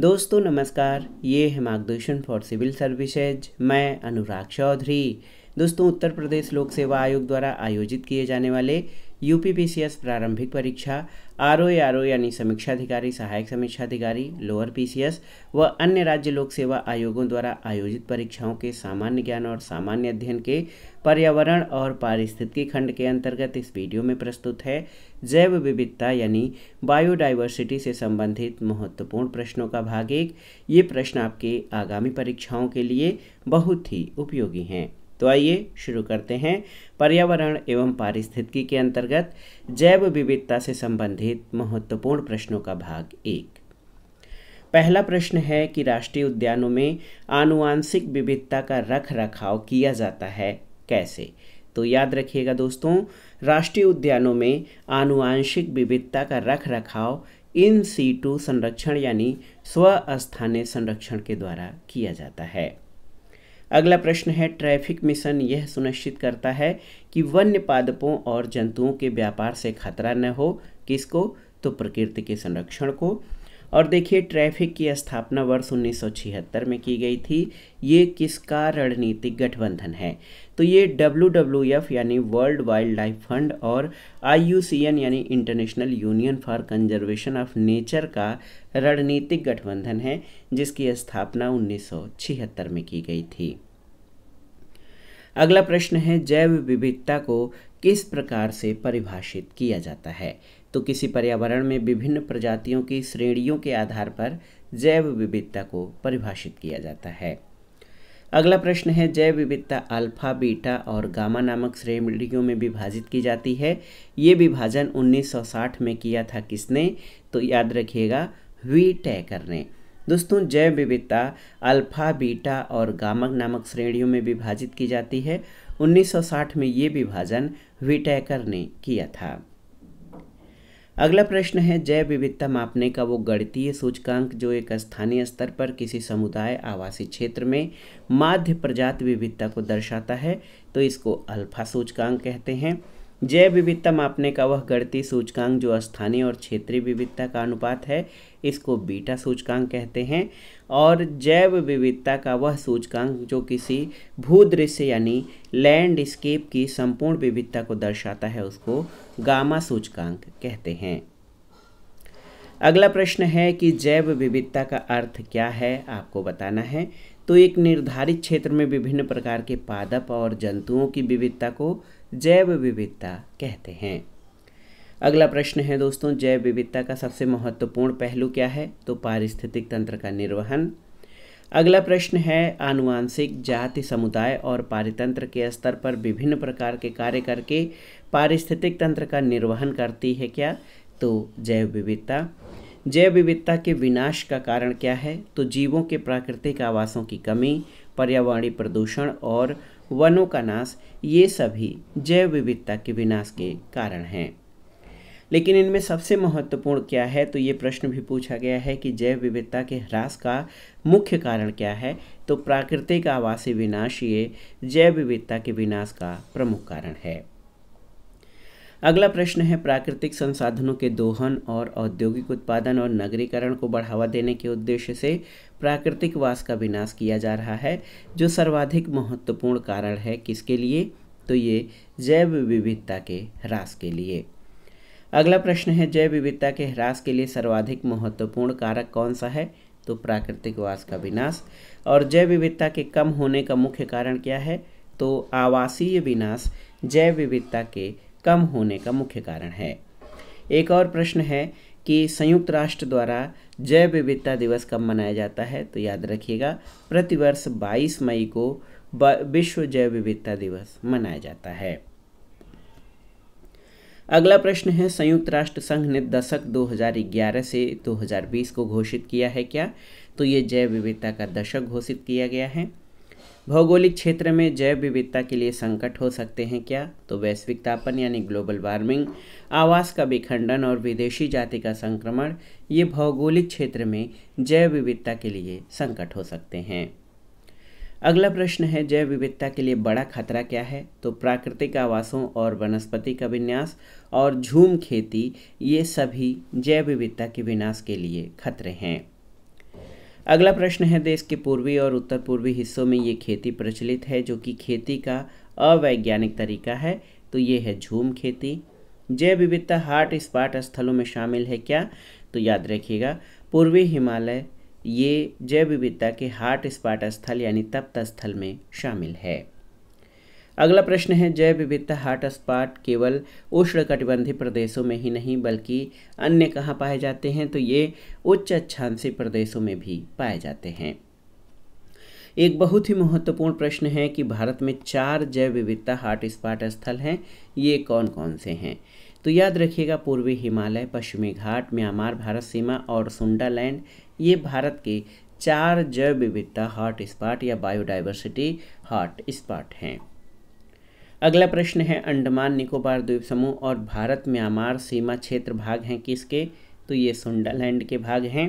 दोस्तों नमस्कार ये है मार्गदर्शन फॉर सिविल सर्विसेज मैं अनुराग चौधरी दोस्तों उत्तर प्रदेश लोक सेवा आयोग द्वारा आयोजित किए जाने वाले यू प्रारंभिक परीक्षा आर ओ आर ओ यानी समीक्षाधिकारी सहायक समीक्षाधिकारी लोअर पी व अन्य राज्य लोक सेवा आयोगों द्वारा आयोजित परीक्षाओं के सामान्य ज्ञान और सामान्य अध्ययन के पर्यावरण और पारिस्थितिकी खंड के अंतर्गत इस वीडियो में प्रस्तुत है जैव विविधता यानी बायोडाइवर्सिटी से संबंधित महत्वपूर्ण प्रश्नों का भाग एक ये प्रश्न आपके आगामी परीक्षाओं के लिए बहुत ही उपयोगी हैं तो आइए शुरू करते हैं पर्यावरण एवं पारिस्थितिकी के अंतर्गत जैव विविधता से संबंधित महत्वपूर्ण प्रश्नों का भाग एक पहला प्रश्न है कि राष्ट्रीय उद्यानों में आनुवांशिक विविधता का रख रखाव किया जाता है कैसे तो याद रखिएगा दोस्तों राष्ट्रीय उद्यानों में आनुवांशिक विविधता का रख रखाव इन सीटू संरक्षण यानी स्वस्थानीय संरक्षण के द्वारा किया जाता है अगला प्रश्न है ट्रैफिक मिशन यह सुनिश्चित करता है कि वन्य पादपों और जंतुओं के व्यापार से खतरा न हो किसको तो प्रकृति के संरक्षण को और देखिए ट्रैफिक की स्थापना वर्ष उन्नीस में की गई थी ये किसका रणनीतिक गठबंधन है तो ये डब्ल्यू यानी वर्ल्ड वाइल्ड लाइफ फंड और आई यानी international union for conservation of nature का रणनीतिक गठबंधन है जिसकी स्थापना उन्नीस में की गई थी अगला प्रश्न है जैव विविधता को किस प्रकार से परिभाषित किया जाता है तो किसी पर्यावरण में विभिन्न प्रजातियों की श्रेणियों के आधार पर जैव विविधता को परिभाषित किया जाता है अगला प्रश्न है जैव विविधता अल्फा बीटा और गामा नामक श्रेणियों में विभाजित की जाती है ये विभाजन 1960 में किया था किसने तो याद रखिएगा वी टैकर ने दोस्तों जैव विविधता अल्फा बीटा और गामा नामक श्रेणियों में विभाजित की जाती है 1960 में ये विभाजन वी टैकर ने किया था अगला प्रश्न है जैव विविधता मापने का वो गणितीय सूचकांक जो एक स्थानीय स्तर पर किसी समुदाय आवासीय क्षेत्र में माध्य प्रजात विविधता को दर्शाता है तो इसको अल्फा सूचकांक कहते हैं जैव विविधता मापने का वह गणती सूचकांक जो स्थानीय और क्षेत्रीय विविधता का अनुपात है इसको बीटा सूचकांक कहते हैं और जैव विविधता का वह सूचकांक जो किसी भूदृश्य यानी लैंडस्केप की संपूर्ण विविधता को दर्शाता है उसको गामा सूचकांक कहते हैं अगला प्रश्न है कि जैव विविधता का अर्थ क्या है आपको बताना है तो एक निर्धारित क्षेत्र में विभिन्न प्रकार के पादप और जंतुओं की विविधता को जैव विविधता कहते हैं अगला प्रश्न है दोस्तों जैव विविधता का सबसे महत्वपूर्ण पहलू क्या है तो पारिस्थितिक तंत्र का निर्वहन अगला प्रश्न है आनुवांशिक जाति समुदाय और पारितंत्र के स्तर पर विभिन्न प्रकार के कार्य करके पारिस्थितिक तंत्र का निर्वहन करती है क्या तो जैव विविधता जैव विविधता के विनाश का कारण क्या है तो जीवों के प्राकृतिक आवासों की कमी पर्यावरणीय प्रदूषण और वनों का नाश ये सभी जैव विविधता के विनाश के कारण हैं लेकिन इनमें सबसे महत्वपूर्ण क्या है तो ये प्रश्न भी पूछा गया है कि जैव विविधता के ह्रास का मुख्य कारण क्या है तो प्राकृतिक आवासीय विनाश ये जैव विविधता के विनाश का प्रमुख कारण है अगला प्रश्न है प्राकृतिक संसाधनों के दोहन और औद्योगिक उत्पादन और नगरीकरण को बढ़ावा देने के उद्देश्य से प्राकृतिक वास का विनाश किया जा रहा है जो सर्वाधिक महत्वपूर्ण कारण है किसके लिए तो ये जैव विविधता के ह्रास के लिए अगला प्रश्न है जैव विविधता के ह्रास के लिए सर्वाधिक महत्वपूर्ण कारक कौन सा है तो प्राकृतिक वास का विनाश और जैव विविधता के कम होने का मुख्य कारण क्या है तो आवासीय विनाश जैव विविधता के कम होने का मुख्य कारण है एक और प्रश्न है कि संयुक्त राष्ट्र द्वारा जैव विविधता दिवस कब मनाया जाता है तो याद रखिएगा प्रतिवर्ष 22 मई को विश्व जैव विविधता दिवस मनाया जाता है अगला प्रश्न है संयुक्त राष्ट्र संघ ने दशक 2011 से 2020 को घोषित किया है क्या तो ये जैव विविधता का दशक घोषित किया गया है भौगोलिक क्षेत्र में जैव विविधता के लिए संकट हो सकते हैं क्या तो वैश्विक तापन यानी ग्लोबल वार्मिंग आवास का विखंडन और विदेशी जाति का संक्रमण ये भौगोलिक क्षेत्र में जैव विविधता के लिए संकट हो सकते हैं अगला प्रश्न है जैव विविधता के लिए बड़ा खतरा क्या है तो प्राकृतिक आवासों और वनस्पति का विन्यास और झूम खेती ये सभी जैव विविधता के विनाश के लिए खतरे हैं अगला प्रश्न है देश के पूर्वी और उत्तर पूर्वी हिस्सों में ये खेती प्रचलित है जो कि खेती का अवैज्ञानिक तरीका है तो ये है झूम खेती जैव विविधता हाट स्पाट स्थलों में शामिल है क्या तो याद रखिएगा पूर्वी हिमालय ये जैव विविधता के हाट स्पाट स्थल यानी तप्त स्थल में शामिल है अगला प्रश्न है जैव विविधता हॉटस्पॉट केवल उष्णकटिबंधीय प्रदेशों में ही नहीं बल्कि अन्य कहाँ पाए जाते हैं तो ये उच्च अच्छांसी प्रदेशों में भी पाए जाते हैं एक बहुत ही महत्वपूर्ण प्रश्न है कि भारत में चार जैव विविधता हॉटस्पॉट स्थल हैं ये कौन कौन से हैं तो याद रखिएगा पूर्वी हिमालय पश्चिमी घाट म्यांमार भारत सीमा और सुंडालैंड ये भारत के चार जैव विविधता हॉट स्पॉट या बायोडाइवर्सिटी हॉट स्पॉट हैं अगला प्रश्न है अंडमान निकोबार द्वीप समूह और भारत म्यांमार सीमा क्षेत्र भाग हैं किसके तो ये सुंडालैंड के भाग हैं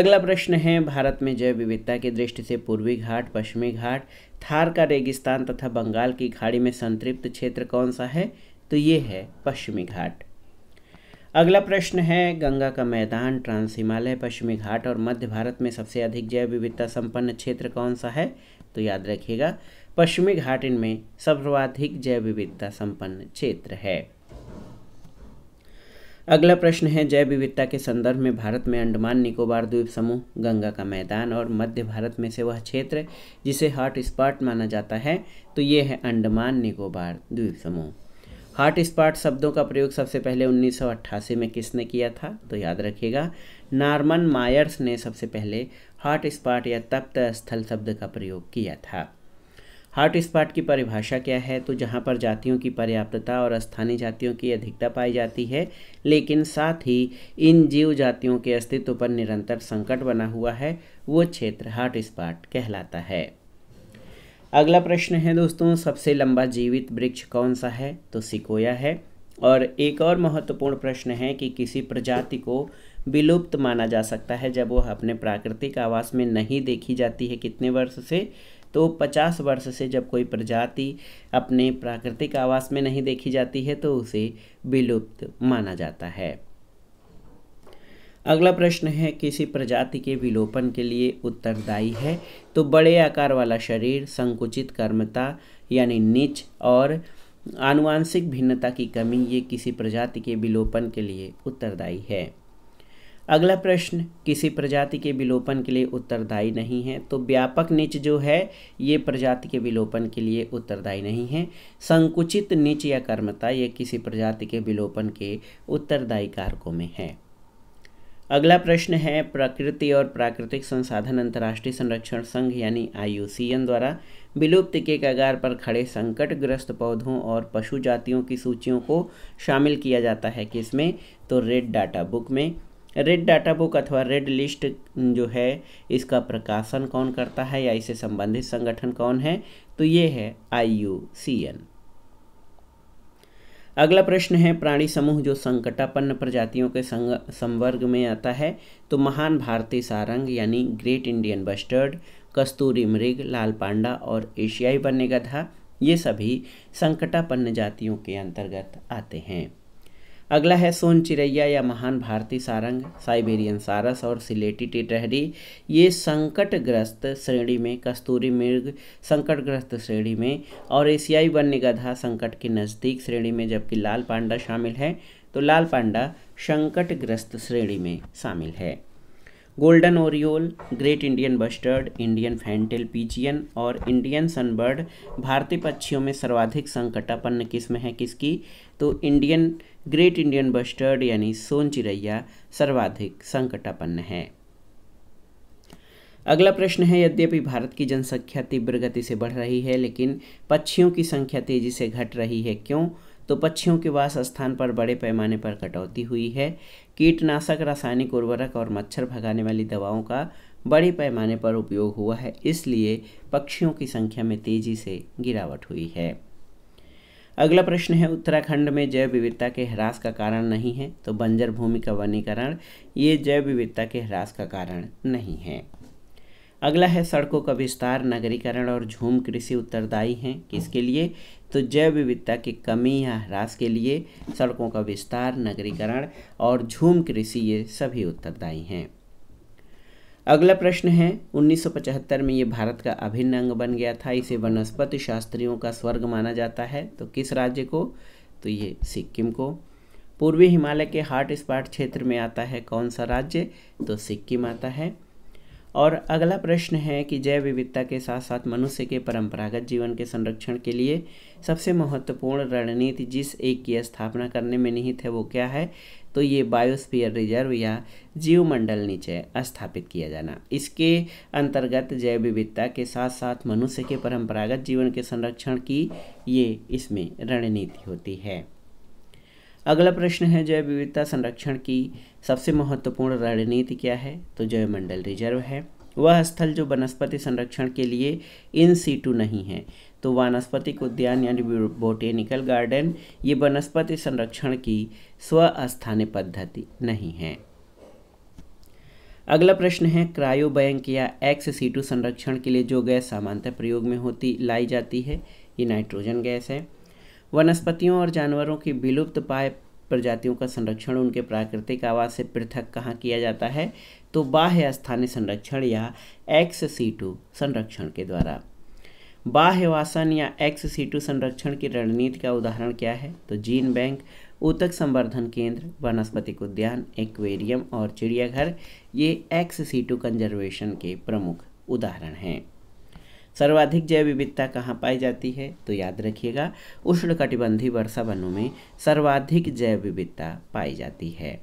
अगला प्रश्न है भारत में जैव विविधता की दृष्टि से पूर्वी घाट पश्चिमी घाट थार का रेगिस्तान तथा बंगाल की खाड़ी में संतृप्त क्षेत्र कौन सा है तो ये है पश्चिमी घाट अगला प्रश्न है गंगा का मैदान ट्रांस हिमालय पश्चिमी घाट और मध्य भारत में सबसे अधिक जैव विविधता संपन्न क्षेत्र कौन सा है तो याद रखिएगा पश्चिमी घाट इनमें सर्वाधिक जैव विविधता संपन्न क्षेत्र है अगला प्रश्न है जैव विविधता के संदर्भ में भारत में अंडमान निकोबार द्वीप समूह गंगा का मैदान और मध्य भारत में से वह क्षेत्र जिसे हॉट स्पॉट माना जाता है तो ये है अंडमान निकोबार द्वीप समूह हॉट स्पॉट शब्दों का प्रयोग सबसे पहले 1988 में किसने किया था तो याद रखिएगा नार्मन मायर्स ने सबसे पहले हॉट स्पॉट या तप्त स्थल शब्द का प्रयोग किया था हॉट स्पॉट की परिभाषा क्या है तो जहाँ पर जातियों की पर्याप्तता और स्थानीय जातियों की अधिकता पाई जाती है लेकिन साथ ही इन जीव जातियों के अस्तित्व पर निरंतर संकट बना हुआ है वो क्षेत्र हॉट स्पॉट कहलाता है अगला प्रश्न है दोस्तों सबसे लंबा जीवित वृक्ष कौन सा है तो सिकोया है और एक और महत्वपूर्ण प्रश्न है कि किसी प्रजाति को विलुप्त माना जा सकता है जब वह अपने प्राकृतिक आवास में नहीं देखी जाती है कितने वर्ष से तो 50 वर्ष से जब कोई प्रजाति अपने प्राकृतिक आवास में नहीं देखी जाती है तो उसे विलुप्त माना जाता है अगला प्रश्न है किसी प्रजाति के विलोपन के लिए उत्तरदायी है तो बड़े आकार वाला शरीर संकुचित कर्मता यानी नीच और आनुवांशिक भिन्नता की कमी ये किसी प्रजाति के विलोपन के लिए उत्तरदायी है अगला प्रश्न किसी प्रजाति के विलोपन के लिए उत्तरदायी नहीं है तो व्यापक नीच जो है ये प्रजाति के विलोपन के लिए उत्तरदायी नहीं है संकुचित नीच या कर्मता ये किसी प्रजाति के विलोपन के उत्तरदायी कारकों में है अगला प्रश्न है प्रकृति और प्राकृतिक संसाधन अंतर्राष्ट्रीय संरक्षण संघ यानी आई द्वारा विलुप्त के कगार पर खड़े संकटग्रस्त पौधों और पशु जातियों की सूचियों को शामिल किया जाता है किसमें तो रेड डाटा बुक में रेड डाटा बुक अथवा रेड लिस्ट जो है इसका प्रकाशन कौन करता है या इससे संबंधित संगठन कौन है तो ये है आई अगला प्रश्न है प्राणी समूह जो संकटापन्न प्रजातियों के संग संवर्ग में आता है तो महान भारतीय सारंग यानी ग्रेट इंडियन बस्टर्ड कस्तूरी मृग लाल पांडा और एशियाई वन्य गधा ये सभी संकटापन्न जातियों के अंतर्गत आते हैं अगला है सोन चिरैया या महान भारतीय सारंग साइबेरियन सारस और सिलेटी टिटहरी ये संकटग्रस्त श्रेणी में कस्तूरी मृग संकटग्रस्त श्रेणी में और एशियाई वन्य गधा संकट के नज़दीक श्रेणी में जबकि लाल पांडा शामिल है तो लाल पांडा संकटग्रस्त श्रेणी में शामिल है golden oriole great Indian bustard Indian fantail pigeon और इंडियन सनबर्ड भारतीय पक्षियों में सर्वाधिक संकटापन्न किस्म है किसकी तो इंडियन ग्रेट इंडियन बस्टर्ड यानी सोन चिरैया सर्वाधिक संकटापन्न है अगला प्रश्न है यद्यपि भारत की जनसंख्या तीव्र गति से बढ़ रही है लेकिन पक्षियों की संख्या तेजी से घट रही है क्यों तो पक्षियों के वास स्थान पर बड़े पैमाने पर कटौती हुई है कीटनाशक रासायनिक उर्वरक और मच्छर भगाने वाली दवाओं का बड़े पैमाने पर उपयोग हुआ है इसलिए पक्षियों की संख्या में तेजी से गिरावट हुई है अगला प्रश्न है उत्तराखंड में जैव विविधता के ह्रास का कारण नहीं है तो बंजर भूमि का वनीकरण ये जैव विविधता के ह्रास का कारण नहीं है अगला है सड़कों का विस्तार नगरीकरण और झूम कृषि उत्तरदायी हैं किसके लिए तो जैव विविधता की कमी या ह्रास के लिए सड़कों का विस्तार नगरीकरण और झूम कृषि ये सभी उत्तरदायी हैं अगला प्रश्न है 1975 में ये भारत का अभिन्न अंग बन गया था इसे वनस्पति शास्त्रियों का स्वर्ग माना जाता है तो किस राज्य को तो ये सिक्किम को पूर्वी हिमालय के हार्ट स्पॉट क्षेत्र में आता है कौन सा राज्य तो सिक्किम आता है और अगला प्रश्न है कि जैव विविधता के साथ साथ मनुष्य के परंपरागत जीवन के संरक्षण के लिए सबसे महत्वपूर्ण रणनीति जिस एक की स्थापना करने में निहित है वो क्या है तो ये बायोस्फीयर रिजर्व या मंडल नीचे स्थापित किया जाना इसके अंतर्गत जैव विविधता के साथ साथ मनुष्य के परंपरागत जीवन के संरक्षण की ये इसमें रणनीति होती है अगला प्रश्न है जैव विविधता संरक्षण की सबसे महत्वपूर्ण रणनीति क्या है तो जैव मंडल रिजर्व है वह स्थल जो वनस्पति संरक्षण के लिए इन सीटू नहीं है तो वानस्पतिक उद्यान यानी बोटेनिकल गार्डन ये वनस्पति संरक्षण की स्व स्थानीय पद्धति नहीं है अगला प्रश्न है क्रायो बैंक या एक्स सीटू संरक्षण के लिए जो गैस सामान्यतः प्रयोग में होती लाई जाती है ये नाइट्रोजन गैस है वनस्पतियों और जानवरों की विलुप्त पाए प्रजातियों का संरक्षण उनके प्राकृतिक आवास से पृथक कहाँ किया जाता है तो बाह्य स्थानीय संरक्षण या एक्स सीटू संरक्षण के द्वारा बाह्यवासन या एक्स सीटू संरक्षण की रणनीति का उदाहरण क्या है तो जीन बैंक ऊतक संवर्धन केंद्र वनस्पतिक उद्यान एक्वेरियम और चिड़ियाघर ये एक्स सीटू कंजर्वेशन के प्रमुख उदाहरण हैं सर्वाधिक जैव विविधता कहाँ पाई जाती है तो याद रखिएगा उष्णकटिबंधीय वर्षा वनों में सर्वाधिक जैव विविधता पाई जाती है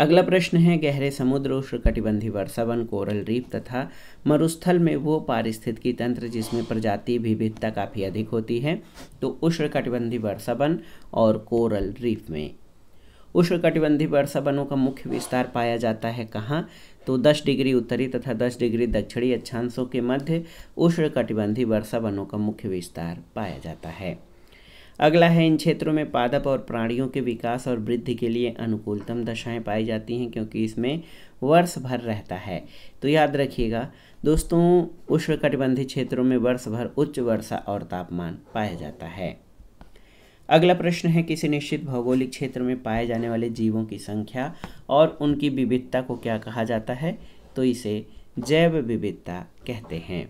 अगला प्रश्न है गहरे समुद्र उष्णकटिबंधीय वर्षावन कोरल रीफ तथा मरुस्थल में वो पारिस्थितिकी तंत्र जिसमें प्रजाति विविधता काफ़ी अधिक होती है तो उष्णकटिबंधीय वर्षावन और कोरल रीफ में उष्णकटिबंधीय वर्षावनों का मुख्य विस्तार पाया जाता है कहाँ तो 10 डिग्री उत्तरी तथा 10 डिग्री दक्षिणी अच्छांशों के मध्य उष्णकटिबंधीय वर्षावनों का मुख्य विस्तार पाया जाता है अगला है इन क्षेत्रों में पादप और प्राणियों के विकास और वृद्धि के लिए अनुकूलतम दशाएं पाई जाती हैं क्योंकि इसमें वर्ष भर रहता है तो याद रखिएगा दोस्तों उष्णकटिबंधीय क्षेत्रों में वर्ष भर उच्च वर्षा और तापमान पाया जाता है अगला प्रश्न है किसी निश्चित भौगोलिक क्षेत्र में पाए जाने वाले जीवों की संख्या और उनकी विविधता को क्या कहा जाता है तो इसे जैव विविधता कहते हैं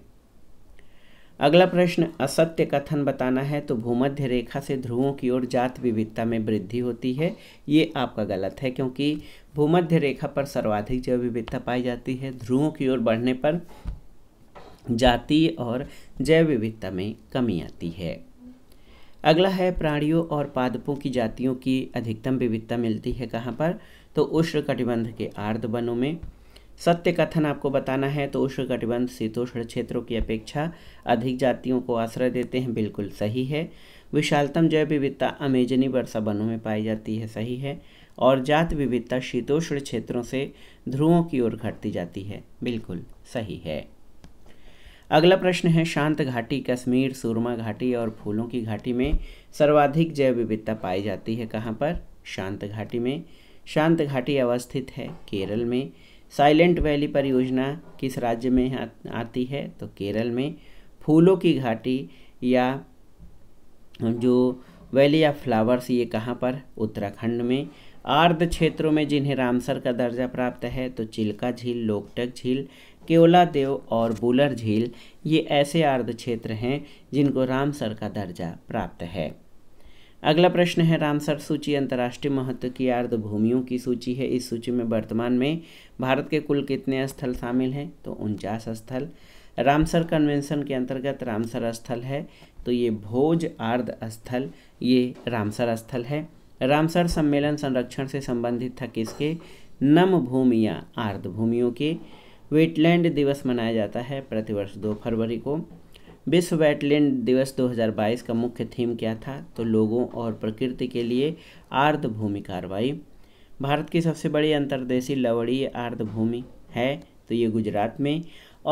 अगला प्रश्न असत्य कथन बताना है तो भूमध्य रेखा से ध्रुवों की ओर जात विविधता में वृद्धि होती है ये आपका गलत है क्योंकि भूमध्य रेखा पर सर्वाधिक जैव विविधता पाई जाती है ध्रुवों की ओर बढ़ने पर जाति और जैव विविधता में कमी आती है अगला है प्राणियों और पादपों की जातियों की अधिकतम विविधता मिलती है कहाँ पर तो उष्ण कटिबंध के आर्द्र वनों में सत्य कथन आपको बताना है तो उष्णकटिबंध शीतोष्ण क्षेत्रों की अपेक्षा अधिक जातियों को आश्रय देते हैं बिल्कुल सही है विशालतम जैव विविधता अमेजनी वर्षा वनों में पाई जाती है सही है और जात विविधता शीतोष्ण क्षेत्रों से ध्रुवों की ओर घटती जाती है बिल्कुल सही है अगला प्रश्न है शांत घाटी कश्मीर सूरमा घाटी और फूलों की घाटी में सर्वाधिक जैव विविधता पाई जाती है कहाँ पर शांत घाटी में शांत घाटी अवस्थित है केरल में साइलेंट वैली परियोजना किस राज्य में आती है तो केरल में फूलों की घाटी या जो वैली ऑफ फ्लावर्स ये कहाँ पर उत्तराखंड में आर्द्र क्षेत्रों में जिन्हें रामसर का दर्जा प्राप्त है तो चिल्का झील लोकटक झील केवला देव और बुलर झील ये ऐसे आर्द्र क्षेत्र हैं जिनको रामसर का दर्जा प्राप्त है अगला प्रश्न है रामसर सूची अंतर्राष्ट्रीय महत्व की अर्ध भूमियों की सूची है इस सूची में वर्तमान में भारत के कुल कितने स्थल शामिल हैं तो उनचास स्थल रामसर कन्वेंशन के अंतर्गत रामसर स्थल है तो ये भोज आर्द स्थल ये रामसर स्थल है रामसर सम्मेलन संरक्षण से संबंधित था किसके नम भूमिया आर्द भूमियों के वेटलैंड दिवस मनाया जाता है प्रतिवर्ष दो फरवरी को विश्व वेटलैंड दिवस 2022 का मुख्य थीम क्या था तो लोगों और प्रकृति के लिए आर्द भूमि कार्रवाई भारत की सबसे बड़ी अंतर्देशीय लवड़ीय आर्द भूमि है तो ये गुजरात में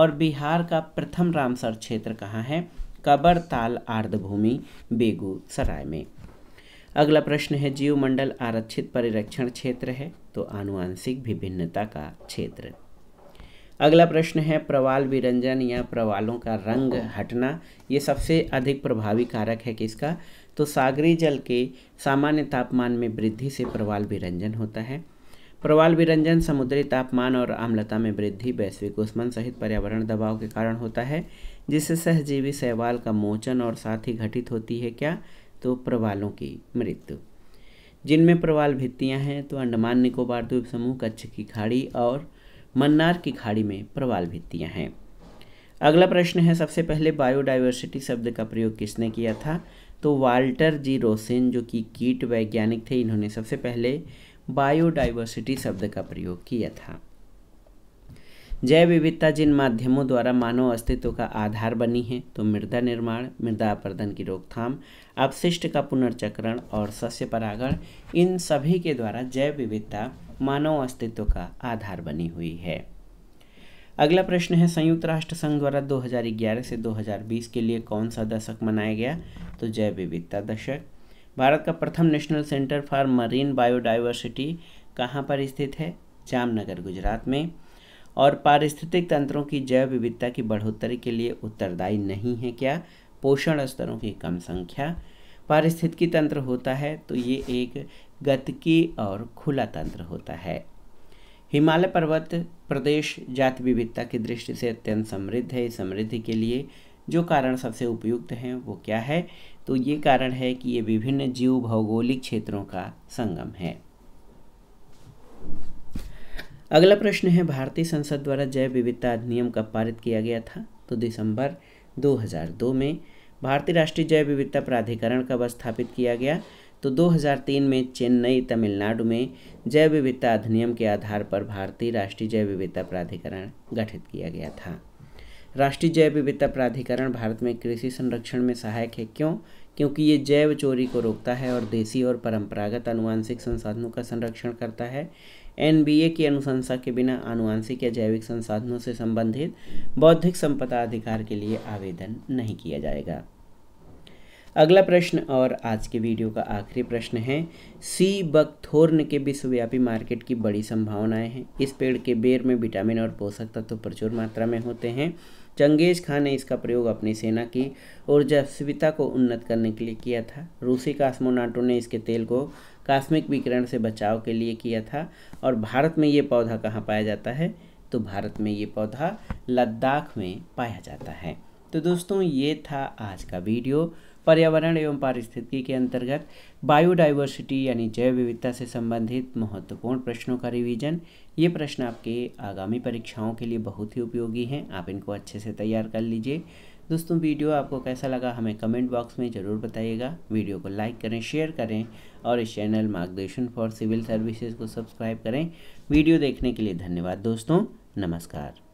और बिहार का प्रथम रामसर क्षेत्र कहाँ है कबर ताल भूमि बेगूसराय में अगला प्रश्न है जीव मंडल आरक्षित परिरक्षण क्षेत्र है तो आनुवांशिक विभिन्नता का क्षेत्र अगला प्रश्न है प्रवाल विरंजन या प्रवालों का रंग हटना ये सबसे अधिक प्रभावी कारक है किसका तो सागरी जल के सामान्य तापमान में वृद्धि से प्रवाल विरंजन होता है प्रवाल विरंजन समुद्री तापमान और आम्लता में वृद्धि वैश्विक उष्मन सहित पर्यावरण दबाव के कारण होता है जिससे सहजीवी सहवाल का मोचन और साथ ही घटित होती है क्या तो प्रवालों की मृत्यु जिनमें प्रवाल भित्तियाँ हैं तो अंडमान निकोबार द्वीप समूह कच्छ की खाड़ी और मन्नार की खाड़ी में प्रवाल भित्तियाँ हैं अगला प्रश्न है सबसे पहले बायोडाइवर्सिटी शब्द का प्रयोग किसने किया था तो वाल्टर जी रोसेन जो कि की कीट वैज्ञानिक थे इन्होंने सबसे पहले बायोडाइवर्सिटी शब्द का प्रयोग किया था जैव विविधता जिन माध्यमों द्वारा मानव अस्तित्व का आधार बनी है तो मृदा निर्माण मृदा अपर्दन की रोकथाम अपशिष्ट का पुनर्चक्रण और सस्य परागण इन सभी के द्वारा जैव विविधता मानव अस्तित्व का आधार बनी हुई है अगला प्रश्न है संयुक्त राष्ट्र संघ द्वारा 2011 से 2020 के लिए कौन सा दशक मनाया गया तो जैव विविधता दशक भारत का प्रथम national centre for marine biodiversity कहाँ पर स्थित है जामनगर गुजरात में और पारिस्थितिक तंत्रों की जैव विविधता की बढ़ोतरी के लिए उत्तरदायी नहीं है क्या पोषण स्तरों की कम संख्या पारिस्थितिकी तंत्र होता है तो ये एक गतकी और खुला तंत्र होता है हिमालय पर्वत प्रदेश जाति विविधता की दृष्टि से अत्यंत समृद्ध है समृद्धि के लिए जो कारण सबसे उपयुक्त हैं वो क्या है तो ये कारण है कि ये विभिन्न जीव भौगोलिक क्षेत्रों का संगम है अगला प्रश्न है भारतीय संसद द्वारा जैव विविधता अधिनियम कब पारित किया गया था तो दिसंबर 2002 में भारतीय राष्ट्रीय जैव विविधता प्राधिकरण कब स्थापित किया गया तो 2003 में चेन्नई तमिलनाडु में जैव विविधता अधिनियम के आधार पर भारतीय राष्ट्रीय जैव विविधता प्राधिकरण गठित किया गया था राष्ट्रीय जैव विविधता प्राधिकरण भारत में कृषि संरक्षण में सहायक है क्यों क्योंकि ये जैव चोरी को रोकता है और देसी और परंपरागत अनुवांशिक संसाधनों का संरक्षण करता है एन की अनुशंसा के बिना आनुवांशिक या जैविक संसाधनों से संबंधित बौद्धिक संपदा अधिकार के लिए आवेदन नहीं किया जाएगा अगला प्रश्न और आज के वीडियो का आखिरी प्रश्न है सी थोर्न के विश्वव्यापी मार्केट की बड़ी संभावनाएं हैं इस पेड़ के बेर में विटामिन और पोषक तत्व तो प्रचुर मात्रा में होते हैं चंगेज़ खान ने इसका प्रयोग अपनी सेना की और जस्विता को उन्नत करने के लिए किया था रूसी कास्मोनाटो ने इसके तेल को कास्मिक विकिरण से बचाव के लिए किया था और भारत में ये पौधा कहाँ पाया जाता है तो भारत में ये पौधा लद्दाख में पाया जाता है तो दोस्तों ये था आज का वीडियो पर्यावरण एवं पारिस्थितिकी के अंतर्गत बायोडाइवर्सिटी यानी जैव विविधता से संबंधित महत्वपूर्ण प्रश्नों का रिवीजन ये प्रश्न आपके आगामी परीक्षाओं के लिए बहुत ही उपयोगी हैं आप इनको अच्छे से तैयार कर लीजिए दोस्तों वीडियो आपको कैसा लगा हमें कमेंट बॉक्स में ज़रूर बताइएगा वीडियो को लाइक करें शेयर करें और इस channel Margdarshan for civil services को सब्सक्राइब करें वीडियो देखने के लिए धन्यवाद दोस्तों नमस्कार